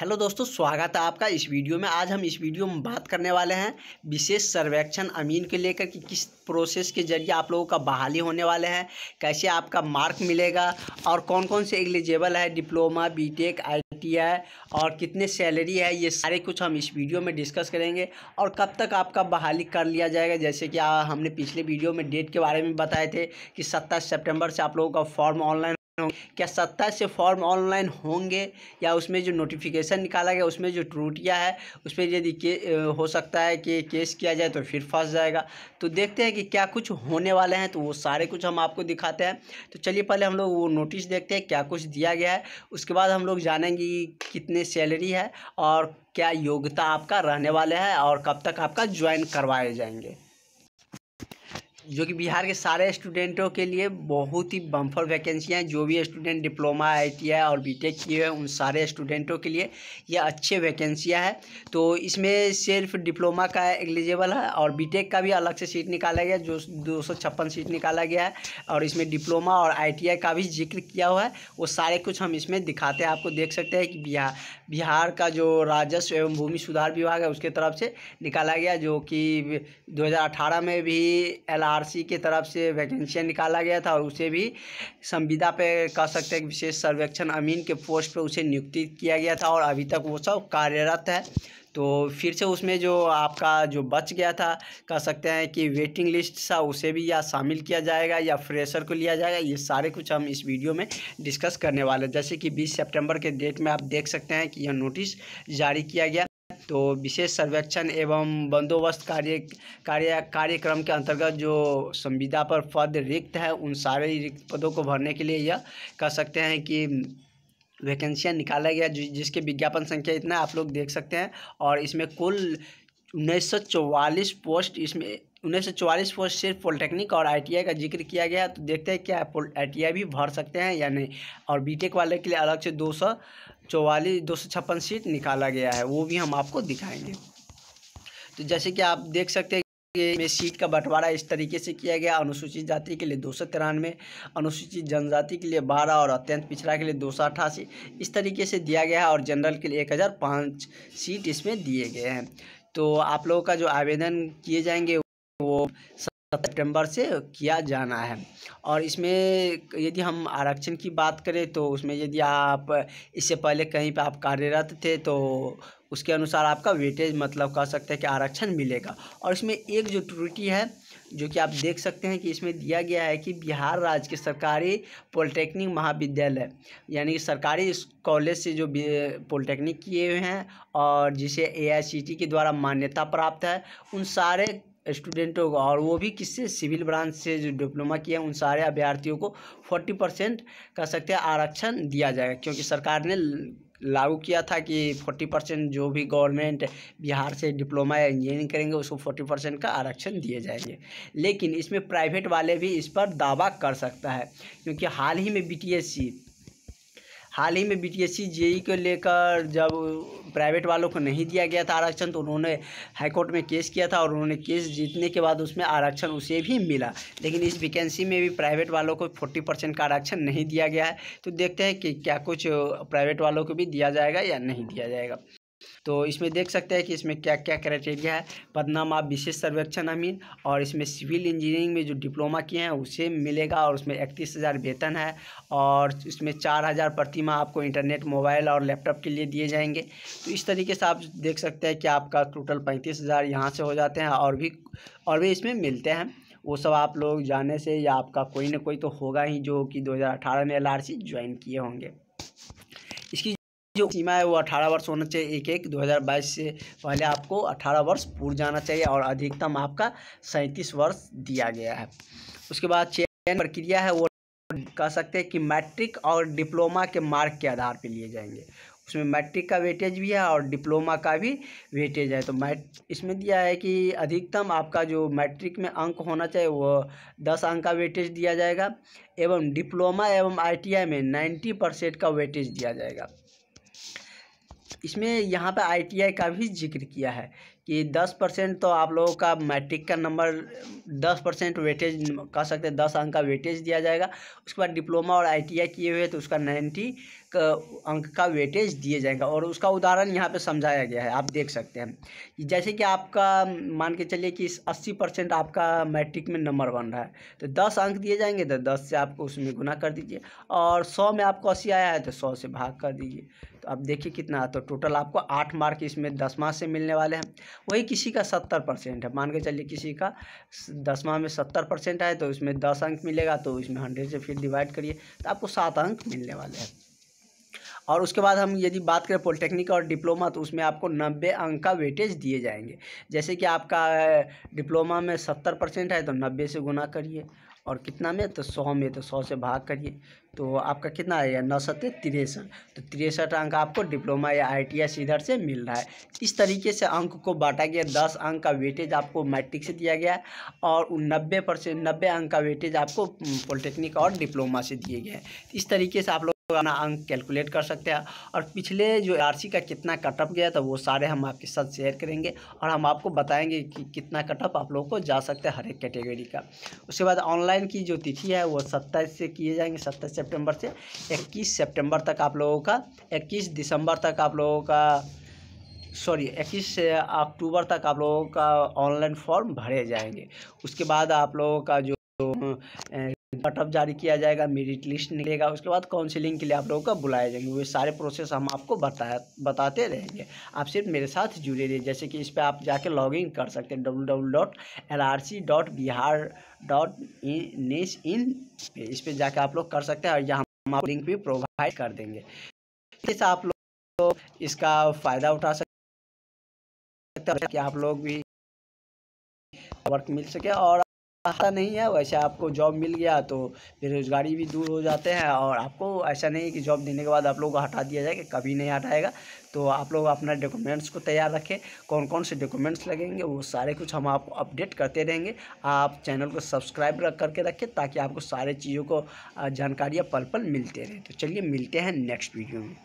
hello दोस्तों स्वागत है आपका इस वीडियो में आज हम इस वीडियो में बात करने वाले हैं विशेष सर्वेक्षण अमीन के लेकर कि किस प्रोसेस के जरिए आप लोगों का बहाली होने वाले हैं कैसे आपका मार्क मिलेगा और कौन कौन से एलिजिबल है डिप्लोमा बीटेक आईटीआई और कितने सैलरी है ये सारे कुछ हम इस वीडियो में डिस्कस करेंगे और कब तक आपका बहाली कर लिया जाएगा जैसे कि हमने पिछले वीडियो में डेट के बारे में बताए थे कि सत्ताईस सेप्टेम्बर से आप लोगों का फॉर्म ऑनलाइन क्या सत्ता से फॉर्म ऑनलाइन होंगे या उसमें जो नोटिफिकेशन निकाला गया उसमें जो ट्रूटिया है उसमें यदि के हो सकता है कि केस किया जाए तो फिर फंस जाएगा तो देखते हैं कि क्या कुछ होने वाले हैं तो वो सारे कुछ हम आपको दिखाते हैं तो चलिए पहले हम लोग वो नोटिस देखते हैं क्या कुछ दिया गया है उसके बाद हम लोग जानेंगे कितने सैलरी है और क्या योग्यता आपका रहने वाले है और कब तक आपका ज्वाइन करवाए जाएंगे जो कि बिहार के सारे स्टूडेंटों के लिए बहुत ही बम्फर वैकेंसियाँ हैं जो भी स्टूडेंट डिप्लोमा आई और बीटेक किए हैं उन सारे स्टूडेंटों के लिए ये अच्छे वैकेंसियाँ हैं तो इसमें सिर्फ डिप्लोमा का एलिजिबल है और बीटेक का भी अलग से सीट निकाला गया जो दो सीट निकाला गया है और इसमें डिप्लोमा और आई का भी जिक्र किया हुआ है वो सारे कुछ हम इसमें दिखाते हैं आपको देख सकते हैं कि बिहार बिहार का जो राजस्व एवं भूमि सुधार विभाग है उसके तरफ से निकाला गया जो कि दो में भी एल आरसी के तरफ से वैकेंसियाँ निकाला गया था और उसे भी संविदा पे कह सकते हैं विशेष सर्वेक्षण अमीन के पोस्ट पे उसे नियुक्ति किया गया था और अभी तक वो सब कार्यरत है तो फिर से उसमें जो आपका जो बच गया था कह सकते हैं कि वेटिंग लिस्ट सा उसे भी या शामिल किया जाएगा या फ्रेशर को लिया जाएगा ये सारे कुछ हम इस वीडियो में डिस्कस करने वाले जैसे कि बीस सेप्टेम्बर के डेट में आप देख सकते हैं कि यह नोटिस जारी किया गया तो विशेष सर्वेक्षण एवं बंदोबस्त कार्य कार्य कार्यक्रम के अंतर्गत जो संविदा पर पद रिक्त है उन सारे रिक्त पदों को भरने के लिए यह कह सकते हैं कि वैकेंसियाँ निकाला गया जिसके विज्ञापन संख्या इतना आप लोग देख सकते हैं और इसमें कुल उन्नीस पोस्ट इसमें उन्नीस सौ चौवालीस सिर्फ पॉलिटेक्निक और आईटीआई का जिक्र किया गया तो देखते हैं क्या आईटीआई भी भर सकते हैं या नहीं और बीटेक वाले के लिए अलग से दो सौ चौवालीस दो सौ छप्पन सीट निकाला गया है वो भी हम आपको दिखाएंगे तो जैसे कि आप देख सकते हैं में सीट का बंटवारा इस तरीके से किया गया अनुसूचित जाति के लिए दो सौ तिरानवे अनुसूचित जनजाति के लिए बारह और अत्यंत पिछड़ा के लिए दो सौ अट्ठासी इस तरीके से दिया गया है और जनरल के लिए एक हज़ार पाँच सीट इसमें दिए गए हैं तो आप लोगों का जो आवेदन किए जाएंगे वो सितंबर से किया जाना है और इसमें यदि हम आरक्षण की बात करें तो उसमें यदि आप इससे पहले कहीं पर आप कार्यरत थे तो उसके अनुसार आपका वेटेज मतलब कह सकते हैं कि आरक्षण मिलेगा और इसमें एक जो त्रुटि है जो कि आप देख सकते हैं कि इसमें दिया गया है कि बिहार राज्य के सरकारी पॉलिटेक्निक महाविद्यालय यानी कि सरकारी कॉलेज से जो पॉलिटेक्निक किए हुए हैं और जिसे ए के द्वारा मान्यता प्राप्त है उन सारे स्टूडेंट होगा और वो भी किससे सिविल ब्रांच से जो डिप्लोमा किया उन सारे अभ्यर्थियों को फोर्टी परसेंट कह सकते हैं आरक्षण दिया जाएगा क्योंकि सरकार ने लागू किया था कि फोर्टी परसेंट जो भी गवर्नमेंट बिहार से डिप्लोमा या इंजीनियरिंग करेंगे उसको फोर्टी परसेंट का आरक्षण दिए जाएंगे लेकिन इसमें प्राइवेट वाले भी इस पर दावा कर सकता है क्योंकि हाल ही में बी हाल ही में बी टी एस जेई को लेकर जब प्राइवेट वालों को नहीं दिया गया था आरक्षण तो उन्होंने हाईकोर्ट में केस किया था और उन्होंने केस जीतने के बाद उसमें आरक्षण उसे भी मिला लेकिन इस वैकेंसी में भी प्राइवेट वालों को फोर्टी परसेंट का आरक्षण नहीं दिया गया है तो देखते हैं कि क्या कुछ प्राइवेट वालों को भी दिया जाएगा या नहीं दिया जाएगा तो इसमें देख सकते हैं कि इसमें क्या क्या क्राइटेरिया है पदनामा विशेष सर्वेक्षण अमीन और इसमें सिविल इंजीनियरिंग में जो डिप्लोमा किए हैं उसे मिलेगा और उसमें इकतीस हज़ार वेतन है और इसमें चार हज़ार प्रतिमा आपको इंटरनेट मोबाइल और लैपटॉप के लिए दिए जाएंगे तो इस तरीके से आप देख सकते हैं कि आपका टोटल पैंतीस हज़ार यहाँ से हो जाते हैं और भी और भी इसमें मिलते हैं वो सब आप लोग जाने से या आपका कोई ना कोई तो होगा ही जो कि दो में एल ज्वाइन किए होंगे इसकी जो सीमा है वो 18 वर्ष होना चाहिए एक एक 2022 से पहले आपको 18 वर्ष पूर्ण जाना चाहिए और अधिकतम आपका सैंतीस वर्ष दिया गया है उसके बाद चयन प्रक्रिया है वो कह सकते हैं कि मैट्रिक और डिप्लोमा के मार्क के आधार पर लिए जाएंगे उसमें मैट्रिक का वेटेज भी है और डिप्लोमा का भी वेटेज है तो मैट इसमें दिया है कि अधिकतम आपका जो मैट्रिक में अंक होना चाहिए वो दस अंक का वेटेज दिया जाएगा एवं डिप्लोमा एवं आईटीआई में नाइन्टी परसेंट का वेटेज दिया जाएगा इसमें यहाँ पे आईटीआई का भी जिक्र किया है कि दस परसेंट तो आप लोगों का मैट्रिक का नंबर दस परसेंट वेटेज कह सकते हैं दस अंक का वेटेज दिया जाएगा उसके बाद डिप्लोमा और आईटीआई किए हुए तो उसका नाइन्टी अंक का वेटेज दिए जाएगा और उसका उदाहरण यहाँ पे समझाया गया है आप देख सकते हैं जैसे कि आपका मान के चलिए कि अस्सी परसेंट आपका मैट्रिक में नंबर बन रहा है तो दस अंक दिए जाएंगे तो दस से आपको उसमें गुना कर दीजिए और सौ में आपको अस्सी आया है तो सौ से भाग कर दीजिए तो अब देखिए कितना है तो टोटल आपको आठ मार्क इसमें दसवा से मिलने वाले हैं वही किसी का सत्तर परसेंट है मान के चलिए किसी का दसवा में सत्तर परसेंट है तो इसमें दस अंक मिलेगा तो इसमें हंड्रेड से फिर डिवाइड करिए तो आपको सात अंक मिलने वाले हैं और उसके बाद हम यदि बात करें पॉलिटेक्निक और डिप्लोमा तो उसमें आपको नब्बे अंक का वेटेज दिए जाएंगे जैसे कि आपका डिप्लोमा में सत्तर परसेंट है तो नब्बे से गुना करिए और कितना में तो सौ में तो सौ से भाग करिए तो आपका कितना आएगा नौ सत्ते तिरसठ तो तिरसठ अंक आपको डिप्लोमा या आई इधर से मिल रहा है इस तरीके से अंक को बांटा गया दस अंक का वेटेज आपको मैट्रिक से दिया गया और नब्बे परसेंट नब्बे अंक का वेटेज आपको पॉलिटेक्निक और डिप्लोमा से दिए गए इस तरीके से आप लोग पुराना अंक कैलकुलेट कर सकते हैं और पिछले जो आर का कितना कटअप गया था वो सारे हम आपके साथ शेयर करेंगे और हम आपको बताएंगे कि कितना कटअप आप लोगों को जा सकता है हर एक कैटेगरी का उसके बाद ऑनलाइन की जो तिथि है वो सत्ताईस से किए जाएंगे सत्ताईस सेप्टेम्बर से इक्कीस सेप्टेम्बर तक आप लोगों का इक्कीस दिसंबर तक आप लोगों का सॉरी इक्कीस अक्टूबर तक आप लोगों का ऑनलाइन फॉर्म भरे जाएंगे उसके बाद आप लोगों का जो कटअप जारी किया जाएगा मेरिट लिस्ट निकलेगा उसके बाद काउंसिलिंग के लिए आप लोगों का बुलाया जाएंगे वे सारे प्रोसेस हम आपको बताया बताते रहेंगे आप सिर्फ मेरे साथ जुड़े रहिए जैसे कि इस पर आप जाके लॉग इन कर सकते हैं W W dot L R C dot Bihar dot in इस पर जाके आप लोग कर सकते हैं और यहाँ हम आप लिंक भी प्रोवाइड कर देंगे जैसे आप लोग इसका फ़ायदा उठा सकते हैं कि आप लोग भी वर्क मिल सके और आता नहीं है वैसे आपको जॉब मिल गया तो बेरोजगारी भी दूर हो जाते हैं और आपको ऐसा नहीं कि जॉब देने के बाद आप लोग को हटा दिया जाएगा कभी नहीं हटाएगा तो आप लोग अपना डॉक्यूमेंट्स को तैयार रखें कौन कौन से डॉक्यूमेंट्स लगेंगे वो सारे कुछ हम आपको अपडेट करते रहेंगे आप चैनल को सब्सक्राइब रख करके रखें ताकि आपको सारे चीज़ों को जानकारियाँ पल पल मिलते रहें तो चलिए मिलते हैं नेक्स्ट वीडियो में